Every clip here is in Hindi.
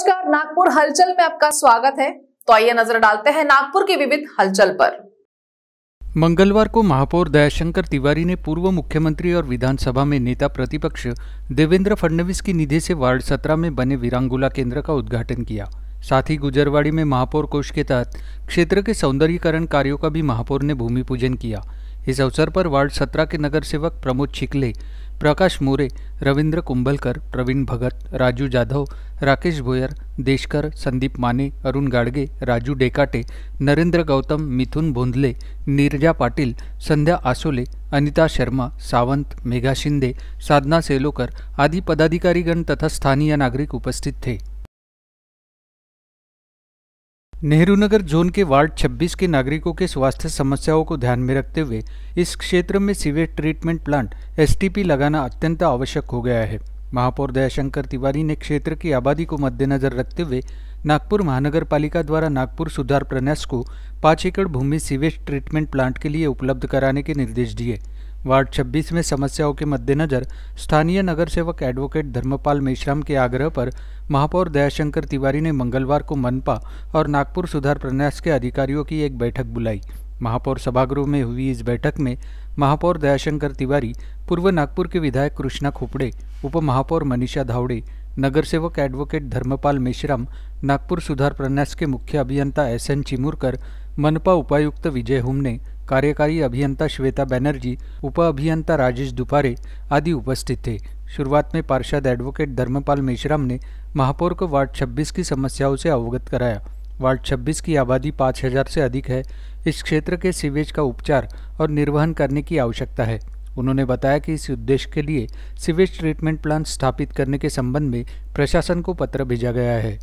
नमस्कार नागपुर हलचल में आपका स्वागत है तो आइए नजर डालते हैं नागपुर की विविध हलचल पर मंगलवार को महापौर दयाशंकर तिवारी ने पूर्व मुख्यमंत्री और विधानसभा में नेता प्रतिपक्ष देवेंद्र फडणवीस की निधि से वार्ड सत्रह में बने वीरांगुला केंद्र का उद्घाटन किया साथ ही गुजरवाड़ी में महापौर कोष के तहत क्षेत्र के सौंदर्यीकरण कार्यों का भी महापौर ने भूमि पूजन किया इस अवसर पर वार्ड सत्रह के नगर सेवक प्रमोद छिकले प्रकाश मोरे रविंद्र कुंभलकर प्रवीण भगत राजू जाधव राकेश भोयर देशकर संदीप माने अरुण गाडगे राजू डेकाटे नरेंद्र गौतम मिथुन भोंदले नीरजा पाटिल संध्या आसोले अनिता शर्मा सावंत मेघा शिंदे साधना सेलोकर आदि पदाधिकारीगण तथा स्थानीय नागरिक उपस्थित थे नेहरू नगर जोन के वार्ड 26 के नागरिकों के स्वास्थ्य समस्याओं को ध्यान में रखते हुए इस क्षेत्र में सीवेज ट्रीटमेंट प्लांट एसटीपी लगाना अत्यंत आवश्यक हो गया है महापौर दयाशंकर तिवारी ने क्षेत्र की आबादी को मद्देनजर रखते हुए नागपुर महानगर पालिका द्वारा नागपुर सुधार प्रन्यास को पाँच एकड़ भूमि सीवेज ट्रीटमेंट प्लांट के लिए उपलब्ध कराने के निर्देश दिए वार्ड 26 में समस्याओं के मद्देनज़र स्थानीय नगर सेवक एडवोकेट धर्मपाल मेश्राम के आग्रह पर महापौर दयाशंकर तिवारी ने मंगलवार को मनपा और नागपुर सुधार प्रन्यास के अधिकारियों की एक बैठक बुलाई महापौर सभागृह में हुई इस बैठक में महापौर दयाशंकर तिवारी पूर्व नागपुर के विधायक कृष्णा खोपड़े उप महापौर मनीषा धावड़े नगरसेवक एडवोकेट धर्मपाल मेश्राम नागपुर सुधार प्रन्यास के मुख्य अभियंता एस एन चिमुरकर मनपा उपायुक्त विजय हुमने कार्यकारी अभियंता श्वेता बैनर्जी उप अभियंता राजेश दुपारे आदि उपस्थित थे शुरुआत में पार्षद एडवोकेट धर्मपाल मेश्राम ने महापौर को वार्ड 26 की समस्याओं से अवगत कराया वार्ड 26 की आबादी 5000 से अधिक है इस क्षेत्र के सीवेज का उपचार और निर्वहन करने की आवश्यकता है उन्होंने बताया कि इस उद्देश्य के लिए सीवेज ट्रीटमेंट प्लांट स्थापित करने के संबंध में प्रशासन को पत्र भेजा गया है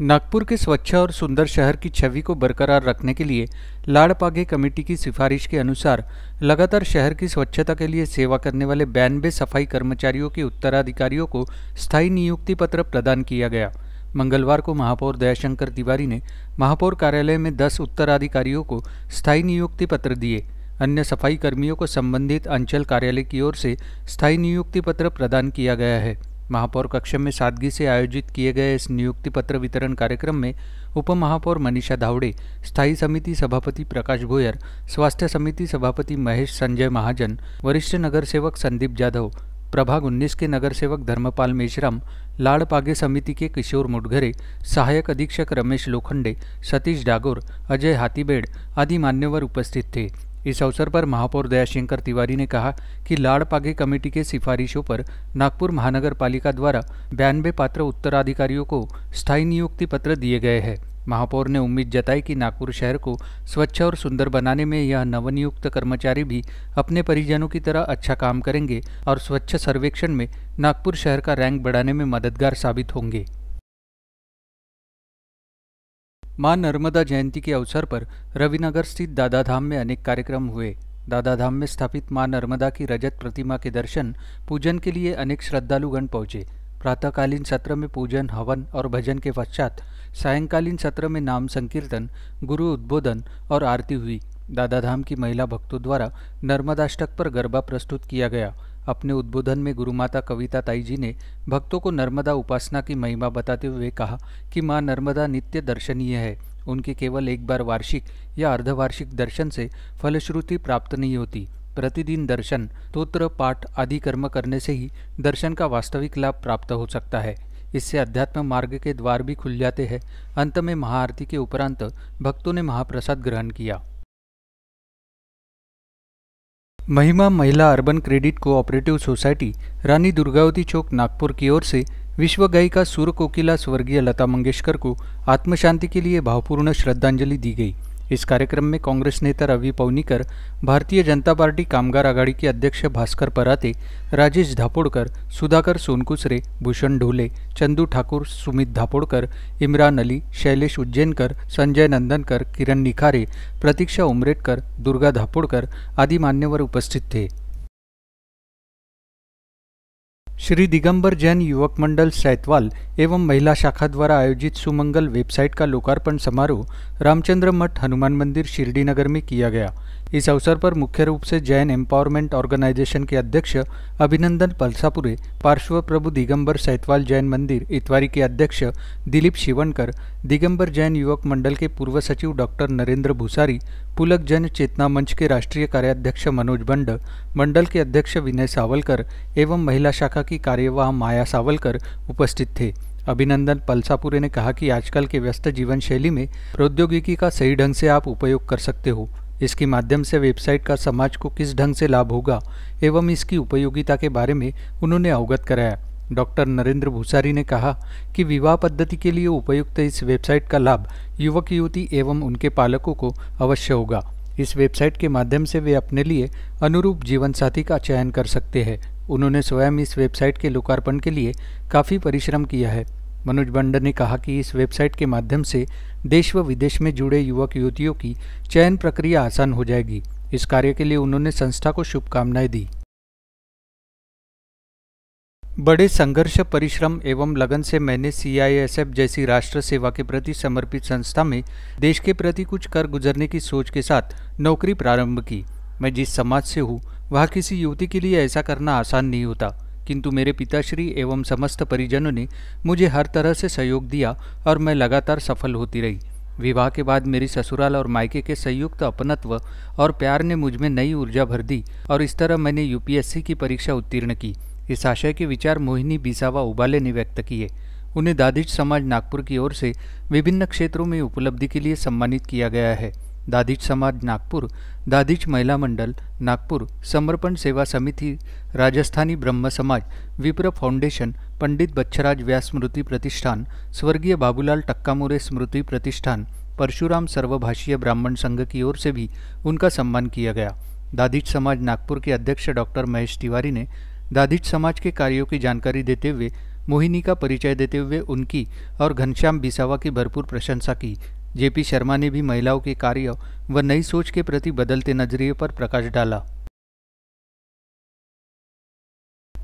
नागपुर के स्वच्छ और सुंदर शहर की छवि को बरकरार रखने के लिए लाड़पागे कमेटी की सिफारिश के अनुसार लगातार शहर की स्वच्छता के लिए सेवा करने वाले बयानबे सफाई कर्मचारियों के उत्तराधिकारियों को स्थायी नियुक्ति पत्र प्रदान किया गया मंगलवार को महापौर दयाशंकर तिवारी ने महापौर कार्यालय में दस उत्तराधिकारियों को स्थायी नियुक्ति पत्र दिए अन्य सफाई कर्मियों को संबंधित अंचल कार्यालय की ओर से स्थायी नियुक्ति पत्र प्रदान किया गया है महापौर कक्ष में सादगी से आयोजित किए गए इस नियुक्ति पत्र वितरण कार्यक्रम में उप महापौर मनीषा धावड़े स्थायी समिति सभापति प्रकाश भोयर स्वास्थ्य समिति सभापति महेश संजय महाजन वरिष्ठ नगर सेवक संदीप जाधव प्रभाग 19 के नगर सेवक धर्मपाल मेश्राम लाड़ पागे समिति के किशोर मुठघरे सहायक अधीक्षक रमेश लोखंडे सतीश डागोर अजय हाथीबेड़ आदि मान्यवर उपस्थित थे इस अवसर पर महापौर दयाशंकर तिवारी ने कहा कि लाड़ पागे कमेटी के सिफारिशों पर नागपुर महानगर पालिका द्वारा बयानबे पात्र उत्तराधिकारियों को स्थायी नियुक्ति पत्र दिए गए हैं महापौर ने उम्मीद जताई कि नागपुर शहर को स्वच्छ और सुंदर बनाने में यह नवनियुक्त कर्मचारी भी अपने परिजनों की तरह अच्छा काम करेंगे और स्वच्छ सर्वेक्षण में नागपुर शहर का रैंक बढ़ाने में मददगार साबित होंगे मां नर्मदा जयंती के अवसर पर रविनगर स्थित दादा धाम में अनेक कार्यक्रम हुए दादा धाम में स्थापित मां नर्मदा की रजत प्रतिमा के दर्शन पूजन के लिए अनेक श्रद्धालुगण पहुंचे प्रातःकालीन सत्र में पूजन हवन और भजन के पश्चात सायंकालीन सत्र में नाम संकीर्तन गुरु उद्बोधन और आरती हुई दादाधाम की महिला भक्तों द्वारा नर्मदाष्टक पर गरबा प्रस्तुत किया गया अपने उद्बोधन में गुरु माता कविता ताई जी ने भक्तों को नर्मदा उपासना की महिमा बताते हुए कहा कि माँ नर्मदा नित्य दर्शनीय है उनके केवल एक बार वार्षिक या अर्धवार्षिक दर्शन से फलश्रुति प्राप्त नहीं होती प्रतिदिन दर्शन तोत्र पाठ आदि कर्म करने से ही दर्शन का वास्तविक लाभ प्राप्त हो सकता है इससे अध्यात्म मार्ग के द्वार भी खुल जाते हैं अंत में महाआरती के उपरांत भक्तों ने महाप्रसाद ग्रहण किया महिमा महिला urban credit cooperative society Rani Durgavati Chowk Nagpur की ओर से विश्व गायिका सूर कोकिला स्वर्गीय लता मंगेशकर को आत्मशांति के लिए भावपूर्ण श्रद्धांजलि दी गई इस कार्यक्रम में कांग्रेस नेता रवि पवनीकर भारतीय जनता पार्टी कामगार आघाड़ी के अध्यक्ष भास्कर पराते राजेश धापोडकर सुधाकर सोनकुसरे भूषण ढोले चंदू ठाकुर सुमित धापोडकर इमरान अली शैलेश उज्जैनकर संजय नंदनकर किरण निखारे प्रतीक्षा उमरेटकर दुर्गा धापोडकर आदि मान्यवर उपस्थित थे श्री दिगंबर जैन युवक मंडल सैतवाल एवं महिला शाखा द्वारा आयोजित सुमंगल वेबसाइट का लोकार्पण समारोह रामचंद्र मठ हनुमान मंदिर शिरडी नगर में किया गया इस अवसर पर मुख्य रूप से जैन एम्पावरमेंट ऑर्गेनाइजेशन के अध्यक्ष अभिनंदन पलसापुरे पार्श्व प्रभु दिगंबर सैतवाल जैन मंदिर इतवारी के अध्यक्ष दिलीप शिवनकर दिगंबर जैन युवक मंडल के पूर्व सचिव डॉक्टर नरेंद्र भूसारी पुलक जैन चेतना मंच के राष्ट्रीय कार्याध्यक्ष मनोज बंड मंडल के अध्यक्ष विनय सावलकर एवं महिला शाखा की कार्यवाह माया सावलकर उपस्थित थे अभिनंदन पलसापुरे ने कहा कि आजकल के व्यस्त जीवन शैली में प्रौद्योगिकी का सही ढंग से आप उपयोग कर सकते हो इसके माध्यम से वेबसाइट का समाज को किस ढंग से लाभ होगा एवं इसकी उपयोगिता के बारे में उन्होंने अवगत कराया डॉक्टर नरेंद्र भूसारी ने कहा कि विवाह पद्धति के लिए उपयुक्त इस वेबसाइट का लाभ युवक युवती एवं उनके पालकों को अवश्य होगा इस वेबसाइट के माध्यम से वे अपने लिए अनुरूप जीवनसाथी का चयन कर सकते हैं उन्होंने स्वयं इस वेबसाइट के लोकार्पण के लिए काफ़ी परिश्रम किया है मनोज बंडर ने कहा कि इस वेबसाइट के माध्यम से देश व विदेश में जुड़े युवक युवतियों की चयन प्रक्रिया आसान हो जाएगी इस कार्य के लिए उन्होंने संस्था को शुभकामनाएं दी बड़े संघर्ष परिश्रम एवं लगन से मैंने सीआईएसएफ जैसी राष्ट्र सेवा के प्रति समर्पित संस्था में देश के प्रति कुछ कर गुजरने की सोच के साथ नौकरी प्रारंभ की मैं जिस समाज से हूँ वह किसी युवती के लिए ऐसा करना आसान नहीं होता किंतु मेरे पिताश्री एवं समस्त परिजनों ने मुझे हर तरह से सहयोग दिया और मैं लगातार सफल होती रही विवाह के बाद मेरी ससुराल और मायके के संयुक्त अपनत्व और प्यार ने मुझमें नई ऊर्जा भर दी और इस तरह मैंने यूपीएससी की परीक्षा उत्तीर्ण की इस आशय के विचार मोहिनी बिसावा उबाले ने व्यक्त किए उन्हें दादिज समाज नागपुर की ओर से विभिन्न क्षेत्रों में उपलब्धि के लिए सम्मानित किया गया है दादीच समाज नागपुर दादीच महिला मंडल नागपुर समर्पण सेवा समिति राजस्थानी ब्रह्म समाज विप्र फाउंडेशन पंडित बच्छराज व्यास स्मृति प्रतिष्ठान स्वर्गीय बाबूलाल टक्कामोरे स्मृति प्रतिष्ठान परशुराम सर्वभाषीय ब्राह्मण संघ की ओर से भी उनका सम्मान किया गया दादीच समाज नागपुर के अध्यक्ष डॉक्टर महेश तिवारी ने दादीच समाज के कार्यों की जानकारी देते हुए मोहिनी का परिचय देते हुए उनकी और घनश्याम बिसावा की भरपूर प्रशंसा की जेपी शर्मा ने भी महिलाओं के कार्य व नई सोच के प्रति बदलते नजरिए पर प्रकाश डाला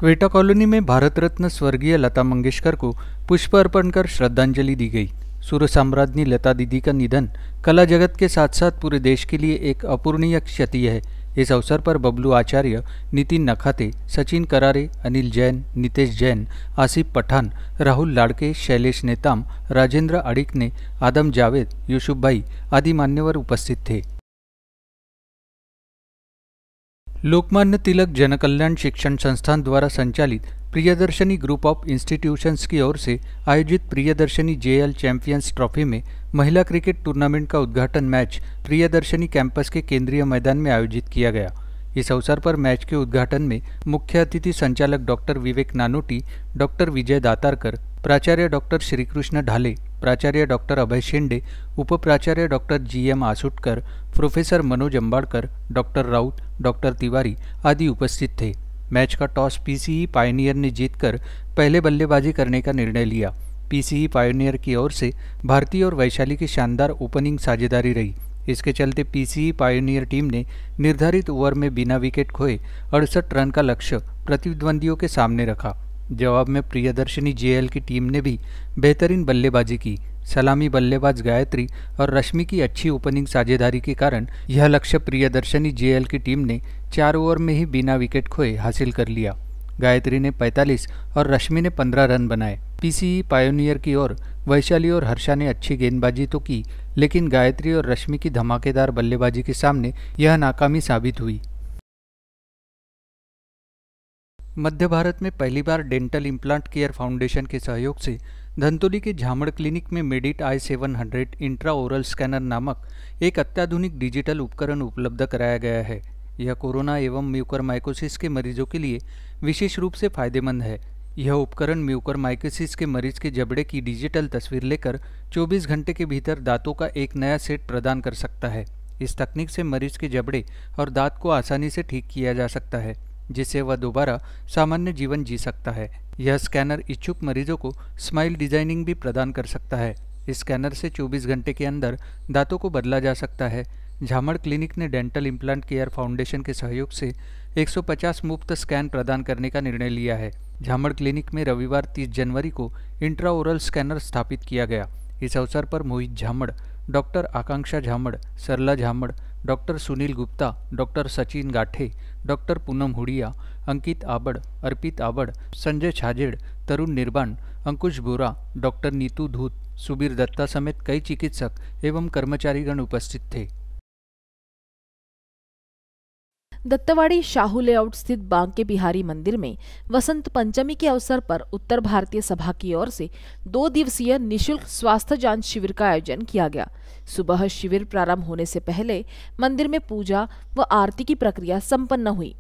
क्वेटा कॉलोनी में भारत रत्न स्वर्गीय लता मंगेशकर को पुष्प अर्पण कर श्रद्धांजलि दी गई सूर्य साम्राज्ञी लता दीदी का निधन कला जगत के साथ साथ पूरे देश के लिए एक अपूर्णीय क्षति है इस अवसर पर बबलू आचार्य नितिन नखाते सचिन करारे अनिल जैन नितेश जैन आसिफ पठान राहुल लाड़के शैलेश नेताम राजेंद्र अड़िकने आदम जावेद यूसुफ भाई आदि मान्यवर उपस्थित थे लोकमान्य तिलक जनकल्याण शिक्षण संस्थान द्वारा संचालित प्रियदर्शनी ग्रुप ऑफ इंस्टीट्यूशंस की ओर से आयोजित प्रियदर्शनी जेएल चैंपियंस ट्रॉफी में महिला क्रिकेट टूर्नामेंट का उद्घाटन मैच प्रियदर्शनी कैंपस के केंद्रीय मैदान में आयोजित किया गया इस अवसर पर मैच के उद्घाटन में मुख्य अतिथि संचालक डॉक्टर विवेक नानोटी डॉक्टर विजय दातारकर प्राचार्य डॉक्टर श्रीकृष्ण ढाले प्राचार्य डॉक्टर अभय शेंडे प्राचार्य doctor G M Asutkar professor Manoj Ambadkar doctor Raut doctor Tiwari आदि उपस्थित थे मैच का टॉस पीसीई पायनियर ने जीतकर पहले बल्लेबाजी करने का निर्णय लिया पीसीई पायोनियर की ओर से भारतीय और वैशाली की शानदार ओपनिंग साझेदारी रही इसके चलते पीसीई पायोनियर टीम ने निर्धारित ओवर में बिना विकेट खोए अड़सठ रन का लक्ष्य प्रतिद्वंदियों के सामने रखा जवाब में प्रियदर्शनी जेएल की टीम ने भी बेहतरीन बल्लेबाजी की सलामी बल्लेबाज गायत्री और रश्मि की अच्छी ओपनिंग साझेदारी के कारण यह लक्ष्य प्रियदर्शनी जेएल की टीम ने चार ओवर में ही बिना विकेट खोए हासिल कर लिया गायत्री ने 45 और रश्मि ने 15 रन बनाए पीसीई पायोनियर की ओर वैशाली और हर्षा ने अच्छी गेंदबाजी तो की लेकिन गायत्री और रश्मि की धमाकेदार बल्लेबाजी के सामने यह नाकामी साबित हुई मध्य भारत में पहली बार डेंटल इम्प्लांट केयर फाउंडेशन के सहयोग से धंतोली के झामड़ क्लिनिक में Medit I seven hundred intra oral scanner नामक एक अत्याधुनिक डिजिटल उपकरण उपलब्ध कराया गया है यह कोरोना एवं म्यूकर माइकोसिस के मरीजों के लिए विशेष रूप से फायदेमंद है यह उपकरण म्यूकरमाइकोसिस के मरीज के जबड़े की डिजिटल तस्वीर लेकर 24 घंटे के भीतर दांतों का एक नया सेट प्रदान कर सकता है इस तकनीक से मरीज के जबड़े और दांत को आसानी से ठीक किया जा सकता है जिससे वह दोबारा सामान्य जीवन जी सकता है यह स्कैनर इच्छुक मरीजों को स्माइल डिजाइनिंग भी प्रदान कर सकता है इस स्कैनर से 24 घंटे के अंदर दांतों को बदला जा सकता है झामड़ क्लिनिक ने डेंटल इम्प्लांट केयर फाउंडेशन के सहयोग से 150 मुफ्त स्कैन प्रदान करने का निर्णय लिया है झामड़ क्लिनिक में रविवार 30 जनवरी को इंट्राओरल स्कैनर स्थापित किया गया इस अवसर पर Mohit Jhamad doctor Akanksha Jhamad Sarla Jhamad doctor Sunil Gupta doctor Sachin Gathe doctor Poonam Hudia Ankit Abad Arpit Abad Sanjay Chhajed Tarun Nirban Ankush Bora doctor Neetu Dhoot Subir Dutta समेत कई चिकित्सक एवं कर्मचारीगण उपस्थित थे दत्तवाड़ी शाहू लेआउट स्थित बांके बिहारी मंदिर में वसंत पंचमी के अवसर पर उत्तर भारतीय सभा की ओर से दो दिवसीय निशुल्क स्वास्थ्य जांच शिविर का आयोजन किया गया सुबह शिविर प्रारंभ होने से पहले मंदिर में पूजा व आरती की प्रक्रिया संपन्न हुई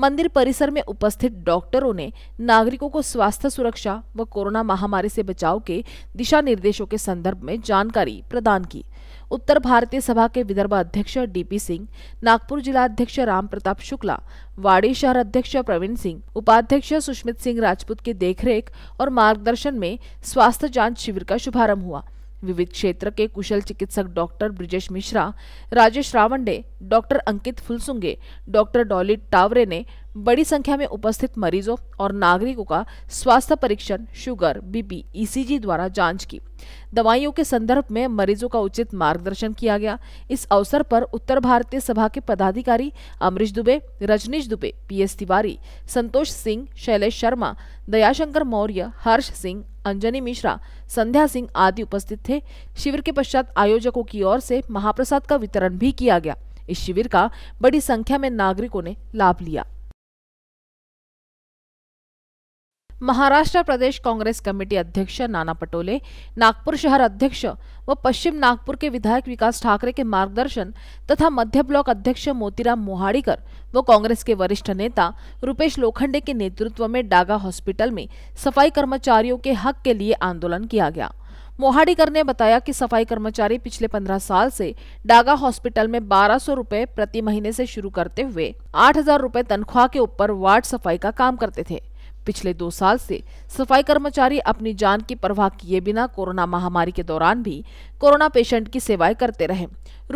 मंदिर परिसर में उपस्थित डॉक्टरों ने नागरिकों को स्वास्थ्य सुरक्षा व कोरोना महामारी से बचाव के दिशा निर्देशों के संदर्भ में जानकारी प्रदान की उत्तर भारतीय सभा के विदर्भ अध्यक्ष डीपी सिंह जिला जिलाध्यक्ष राम प्रताप शुक्ला वाड़ी शहर अध्यक्ष प्रवीण सिंह उपाध्यक्ष सुष्मित सिंह राजपूत की देखरेख और मार्गदर्शन में स्वास्थ्य जांच शिविर का शुभारंभ हुआ विविध क्षेत्र के कुशल चिकित्सक doctor Brijesh Mishra Rajesh Rawande doctor Ankit Phulsunge doctor Dolit Taware ने बड़ी संख्या में उपस्थित मरीजों और नागरिकों का स्वास्थ्य परीक्षण शुगर बीपी ईसीजी e द्वारा जांच की दवाइयों के संदर्भ में मरीजों का उचित मार्गदर्शन किया गया इस अवसर पर उत्तर भारतीय सभा के पदाधिकारी अमरीश दुबे रजनीश दुबे पीएस तिवारी संतोष सिंह शैलेश शर्मा दयाशंकर मौर्य हर्ष सिंह अंजनी मिश्रा संध्या सिंह आदि उपस्थित थे शिविर के पश्चात आयोजकों की ओर से महाप्रसाद का वितरण भी किया गया इस शिविर का बड़ी संख्या में नागरिकों ने लाभ लिया महाराष्ट्र प्रदेश कांग्रेस कमेटी अध्यक्ष नाना पटोले नागपुर शहर अध्यक्ष व पश्चिम नागपुर के विधायक विकास ठाकरे के मार्गदर्शन तथा मध्य ब्लॉक अध्यक्ष मोतीराम मोहाड़ीकर व कांग्रेस के वरिष्ठ नेता रुपेश लोखंडे के नेतृत्व में डागा हॉस्पिटल में सफाई कर्मचारियों के हक के लिए आंदोलन किया गया मोहाड़ीकर ने बताया कि सफाई कर्मचारी पिछले 15 साल से डागा हॉस्पिटल में बारह सौ रूपए प्रति महीने से शुरू करते हुए आठ हजार रूपए तनख्वाह के ऊपर वार्ड सफाई का काम करते थे पिछले दो साल से सफाई कर्मचारी अपनी जान की परवाह किए बिना कोरोना महामारी के दौरान भी कोरोना पेशेंट की सेवाएं करते रहे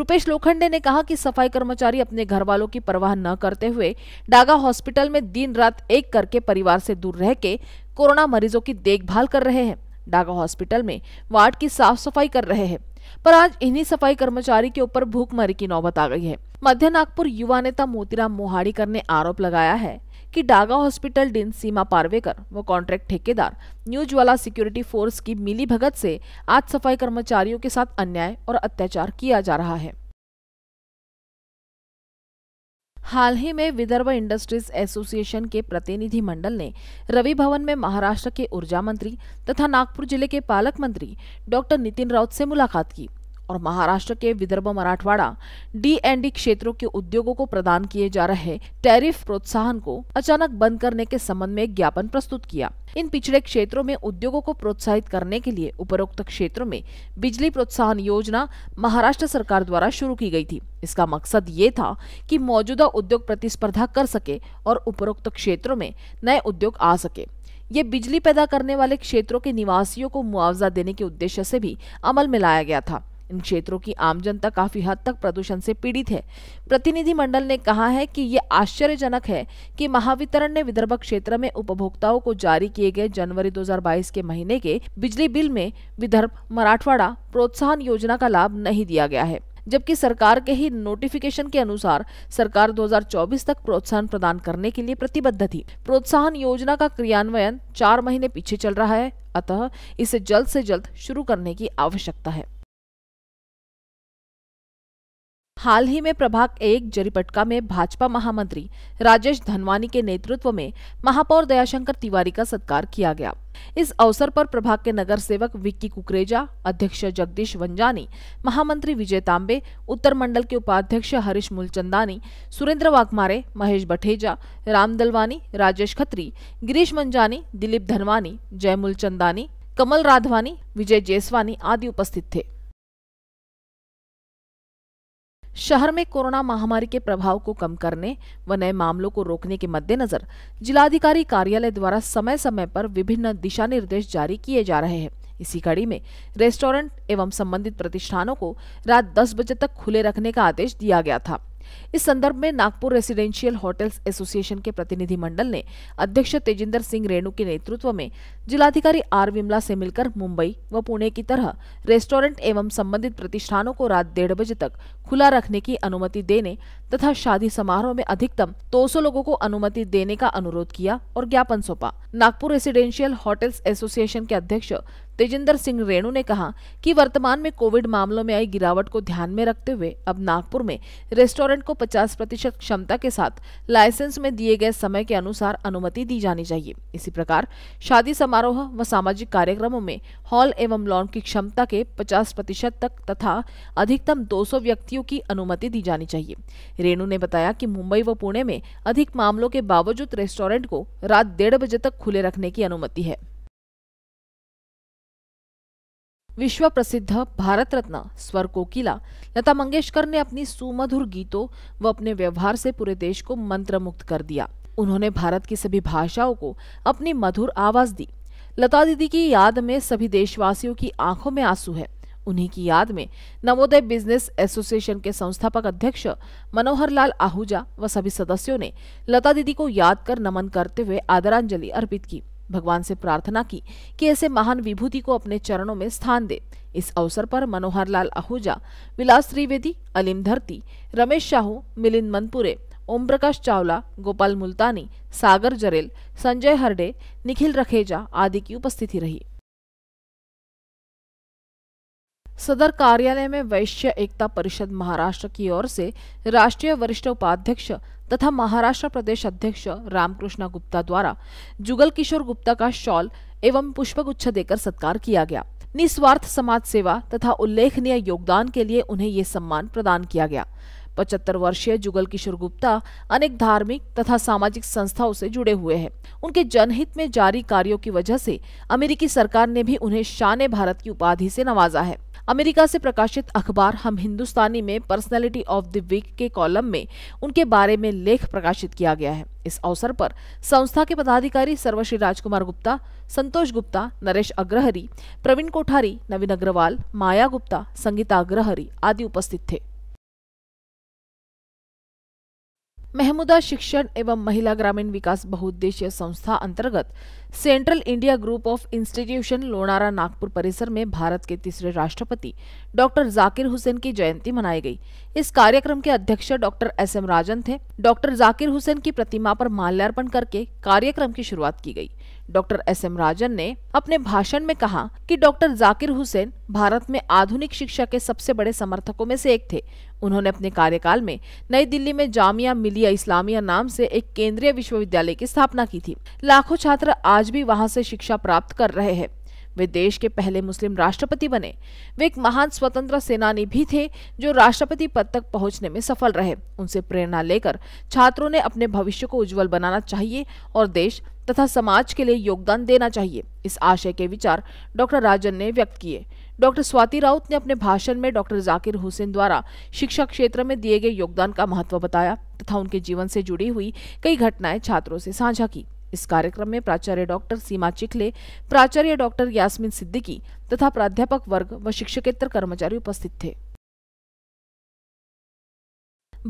रुपेश लोखंडे ने कहा कि सफाई कर्मचारी अपने घर वालों की परवाह न करते हुए डागा हॉस्पिटल में दिन रात एक करके परिवार से दूर रह के कोरोना मरीजों की देखभाल कर रहे हैं डागा हॉस्पिटल में वार्ड की साफ सफाई कर रहे हैं पर आज इन्हीं सफाई कर्मचारी के ऊपर भूखमरी की नौबत आ गई है मध्य नागपुर युवा नेता मोतीराम मोहाड़ी कर ने आरोप लगाया है कि डागा हॉस्पिटल डीन सीमा पारवेकर व कॉन्ट्रैक्ट ठेकेदार न्यूजवाला सिक्योरिटी फोर्स की मिलीभगत से आज सफाई कर्मचारियों के साथ अन्याय और अत्याचार किया जा रहा है हाल ही में विदर्भ इंडस्ट्रीज एसोसिएशन के प्रतिनिधि मंडल ने रवि भवन में महाराष्ट्र के ऊर्जा मंत्री तथा नागपुर जिले के पालक मंत्री डॉक्टर नितिन राउत से मुलाकात की और महाराष्ट्र के विदर्भ मराठवाड़ा डीएनडी क्षेत्रों के उद्योगों को प्रदान किए जा रहे टैरिफ प्रोत्साहन को अचानक बंद करने के संबंध में एक ज्ञापन प्रस्तुत किया इन पिछड़े क्षेत्रों में उद्योगों को प्रोत्साहित करने के लिए उपरोक्त क्षेत्रों में बिजली प्रोत्साहन योजना महाराष्ट्र सरकार द्वारा शुरू की गई थी इसका मकसद ये था कि मौजूदा उद्योग प्रतिस्पर्धा कर सके और उपरोक्त क्षेत्रों में नए उद्योग आ सके ये बिजली पैदा करने वाले क्षेत्रों के निवासियों को मुआवजा देने के उद्देश्य से भी अमल में लाया गया था इन क्षेत्रों की आम जनता काफी हद तक प्रदूषण से पीड़ित है प्रतिनिधि मंडल ने कहा है कि ये आश्चर्यजनक है कि महावितरण ने विदर्भ क्षेत्र में उपभोक्ताओं को जारी किए गए जनवरी 2022 के महीने के बिजली बिल में विदर्भ मराठवाड़ा प्रोत्साहन योजना का लाभ नहीं दिया गया है जबकि सरकार के ही नोटिफिकेशन के अनुसार सरकार 2024 तक प्रोत्साहन प्रदान करने के लिए प्रतिबद्ध थी प्रोत्साहन योजना का क्रियान्वयन चार महीने पीछे चल रहा है अतः इसे जल्द से जल्द शुरू करने की आवश्यकता है हाल ही में प्रभाग एक जरीपटका में भाजपा महामंत्री राजेश धनवानी के नेतृत्व में महापौर दयाशंकर तिवारी का सत्कार किया गया इस अवसर पर प्रभाग के नगर सेवक विक्की कुकरेजा अध्यक्ष जगदीश वंजानी महामंत्री विजय तांबे उत्तर मंडल के उपाध्यक्ष हरीश मूलचंदानी सुरेंद्र वाघमारे महेश बठेजा राम दलवानी राजेश खत्री गिरीश मंजानी दिलीप धनवानी जय मूलचंदानी कमल राधवानी विजय जेसवानी आदि उपस्थित थे शहर में कोरोना महामारी के प्रभाव को कम करने व नए मामलों को रोकने के मद्देनजर जिलाधिकारी कार्यालय द्वारा समय समय पर विभिन्न दिशा निर्देश जारी किए जा रहे हैं इसी कड़ी में रेस्टोरेंट एवं संबंधित प्रतिष्ठानों को रात 10 बजे तक खुले रखने का आदेश दिया गया था इस संदर्भ में नागपुर रेसिडेंशियल होटल्स एसोसिएशन के प्रतिनिधि मंडल ने अध्यक्ष तेजिंदर सिंह रेणु के नेतृत्व में जिलाधिकारी आर विमला से मिलकर मुंबई व पुणे की तरह रेस्टोरेंट एवं संबंधित प्रतिष्ठानों को रात डेढ़ बजे तक खुला रखने की अनुमति देने तथा शादी समारोह में अधिकतम 200 लोगों को अनुमति देने का अनुरोध किया और ज्ञापन सौंपा नागपुर रेसिडेंशियल होटल्स एसोसिएशन के अध्यक्ष तेजिंदर सिंह रेणु ने कहा कि वर्तमान में कोविड मामलों में आई गिरावट को ध्यान में रखते हुए अब नागपुर में रेस्टोरेंट को 50 प्रतिशत क्षमता के साथ लाइसेंस में दिए गए समय के अनुसार अनुमति दी जानी चाहिए इसी प्रकार शादी समारोह समारोह व सामाजिक कार्यक्रमों में हॉल एवं लॉन की क्षमता के 50 प्रतिशत तक तथा अधिकतम 200 व्यक्तियों की अनुमति दी जानी चाहिए रेणु ने बताया कि मुंबई व पुणे में अधिक मामलों के बावजूद रेस्टोरेंट को रात डेढ़ बजे तक खुले रखने की अनुमति है विश्व प्रसिद्ध भारत रत्न स्वर कोकिला लता मंगेशकर ने अपनी सुमधुर गीतों व अपने व्यवहार से पूरे देश को मंत्रमुक्त कर दिया उन्होंने भारत की सभी भाषाओं को अपनी मधुर आवाज दी लता दीदी की याद में सभी देशवासियों की आंखों में आंसू है उन्हीं की याद में नवोदय बिजनेस एसोसिएशन के संस्थापक अध्यक्ष मनोहर लाल आहूजा व सभी सदस्यों ने लता दीदी को याद कर नमन करते हुए आदरांजलि अर्पित की भगवान से प्रार्थना की कि ऐसे महान विभूति को अपने चरणों में स्थान दे इस अवसर पर मनोहर लाल आहूजा विलास त्रिवेदी अलीम धरती रमेश शाहू मिलिंद मनपुरे ओम प्रकाश चावला गोपाल मुल्तानी सागर जरेल संजय हरडे निखिल रखेजा आदि की उपस्थिति रही सदर कार्यालय में वैश्य एकता परिषद महाराष्ट्र की ओर से राष्ट्रीय वरिष्ठ उपाध्यक्ष तथा महाराष्ट्र प्रदेश अध्यक्ष रामकृष्ण गुप्ता द्वारा जुगल किशोर गुप्ता का शॉल एवं पुष्पगुच्छ देकर सत्कार किया गया निस्वार्थ समाज सेवा तथा उल्लेखनीय योगदान के लिए उन्हें ये सम्मान प्रदान किया गया पचहत्तर वर्षीय जुगल किशोर गुप्ता अनेक धार्मिक तथा सामाजिक संस्थाओं से जुड़े हुए हैं उनके जनहित में जारी कार्यों की वजह से अमेरिकी सरकार ने भी उन्हें शान भारत की उपाधि से नवाजा है अमेरिका से प्रकाशित अखबार हम हिंदुस्तानी में पर्सनैलिटी ऑफ द वीक के कॉलम में उनके बारे में लेख प्रकाशित किया गया है इस अवसर पर संस्था के पदाधिकारी सर्वश्री राजकुमार गुप्ता संतोष गुप्ता नरेश अग्रहरी प्रवीण कोठारी नवीन अग्रवाल माया गुप्ता संगीता अग्रहरी आदि उपस्थित थे महमुदा शिक्षण एवं महिला ग्रामीण विकास बहुउद्देशीय संस्था अंतर्गत central India group of institution Lonara Nagpur परिसर में भारत के तीसरे राष्ट्रपति डॉक्टर जाकिर हुसैन की जयंती मनाई गई इस कार्यक्रम के अध्यक्ष डॉक्टर एस एम राजन थे डॉक्टर जाकिर हुसैन की प्रतिमा पर माल्यार्पण करके कार्यक्रम की शुरुआत की गई डॉक्टर एस एम राजन ने अपने भाषण में कहा कि डॉक्टर जाकिर हुसैन भारत में आधुनिक शिक्षा के सबसे बड़े समर्थकों में से एक थे उन्होंने अपने कार्यकाल में नई दिल्ली में जामिया मिलिया इस्लामिया नाम से एक केंद्रीय विश्वविद्यालय की स्थापना की थी लाखों छात्र आज भी वहाँ से शिक्षा प्राप्त कर रहे हैं वे देश के पहले मुस्लिम राष्ट्रपति बने वे एक महान स्वतंत्र सेनानी भी थे जो राष्ट्रपति पद तक पहुंचने में सफल रहे उनसे प्रेरणा लेकर छात्रों ने अपने भविष्य को उज्जवल बनाना चाहिए और देश तथा समाज के लिए योगदान देना चाहिए इस आशय के विचार डॉक्टर राजन ने व्यक्त किए डॉक्टर स्वाति राउत ने अपने भाषण में डॉक्टर जाकिर हुसैन द्वारा शिक्षा क्षेत्र में दिए गए योगदान का महत्व बताया तथा उनके जीवन से जुड़ी हुई कई घटनाएं छात्रों से साझा की इस कार्यक्रम में प्राचार्य डॉक्टर सीमा चिखले प्राचार्य डॉक्टर यास्मिन सिद्दीकी तथा प्राध्यापक वर्ग व शिक्षकेतर कर्मचारी उपस्थित थे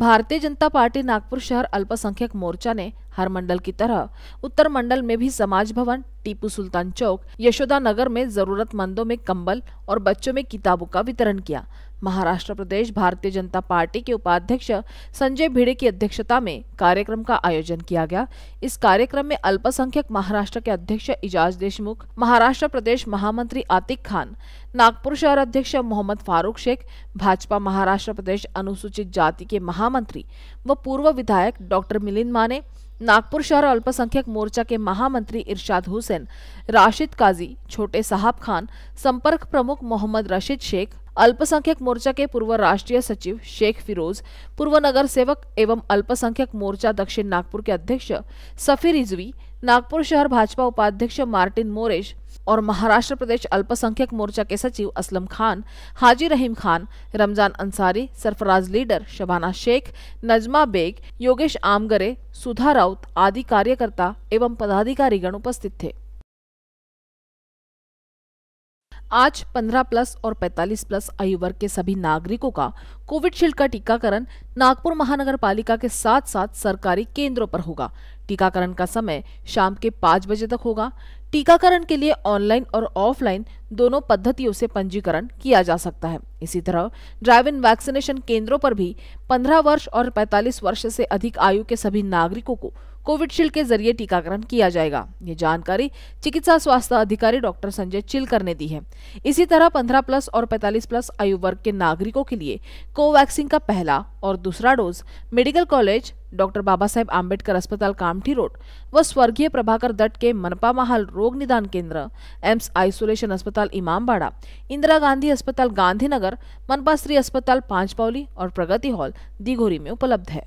भारतीय जनता पार्टी नागपुर शहर अल्पसंख्यक मोर्चा ने हर मंडल की तरह उत्तर मंडल में भी समाज भवन टीपू सुल्तान चौक यशोदा नगर में जरूरतमंदों में कंबल और बच्चों में किताबों का वितरण किया महाराष्ट्र प्रदेश भारतीय जनता पार्टी के उपाध्यक्ष संजय भिड़े की अध्यक्षता में कार्यक्रम का आयोजन किया गया इस कार्यक्रम में अल्पसंख्यक महाराष्ट्र के अध्यक्ष इजाज देशमुख महाराष्ट्र प्रदेश महामंत्री आतिक खान नागपुर शहर अध्यक्ष मोहम्मद फारूक शेख भाजपा महाराष्ट्र प्रदेश अनुसूचित जाति के महामंत्री व पूर्व विधायक डॉक्टर मिलिंद माने नागपुर शहर अल्पसंख्यक मोर्चा के महामंत्री इरशाद हुसैन राशिद काजी छोटे साहब खान संपर्क प्रमुख मोहम्मद रशीद शेख अल्पसंख्यक मोर्चा के पूर्व राष्ट्रीय सचिव शेख फिरोज पूर्व नगर सेवक एवं अल्पसंख्यक मोर्चा दक्षिण नागपुर के अध्यक्ष सफी रिजवी नागपुर शहर भाजपा उपाध्यक्ष मार्टिन मोरेश और महाराष्ट्र प्रदेश अल्पसंख्यक मोर्चा के सचिव असलम खान हाजी रहीम खान रमजान अंसारी सरफराज लीडर शबाना शेख नजमा बेग योगेश आमगरे सुधा राउत आदि कार्यकर्ता एवं पदाधिकारीगण उपस्थित थे आज 15 प्लस और 45 प्लस आयु वर्ग के सभी नागरिकों का कोविडशील्ड का टीकाकरण नागपुर महानगर पालिका के साथ साथ सरकारी केंद्रों पर होगा टीकाकरण का समय शाम के पाँच बजे तक होगा टीकाकरण के लिए ऑनलाइन और ऑफलाइन दोनों पद्धतियों से पंजीकरण किया जा सकता है इसी तरह ड्राइव इन वैक्सीनेशन केंद्रों पर भी 15 वर्ष और 45 वर्ष से अधिक आयु के सभी नागरिकों को कोविडशील्ड के जरिए टीकाकरण किया जाएगा ये जानकारी चिकित्सा स्वास्थ्य अधिकारी डॉक्टर संजय चिलकर ने दी है इसी तरह पंद्रह प्लस और पैंतालीस प्लस आयु वर्ग के नागरिकों के लिए कोवैक्सीन का पहला और दूसरा dose medical college doctor Baba Saheb Ambedkar अस्पताल कामठी रोड व स्वर्गीय प्रभाकर दट के मनपा महाल रोग निदान केंद्र एम्स आइसोलेशन अस्पताल इमामबाड़ा इंदिरा गांधी अस्पताल गांधीनगर मनपा श्री अस्पताल पांचपावली और प्रगति हॉल दिघोरी में उपलब्ध है